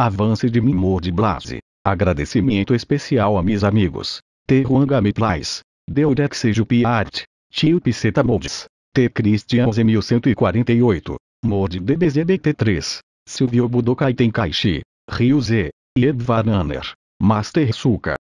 Avance de Mimor de Blase. Agradecimento especial a mis amigos. Terruangami Plais. Deudex Piart. Tio Piceta Moldes. T. Christian 1148. Morde DBZBT3. Silvio Budokai Tenkaichi. Rio Z. Edvaraner. Master Suka.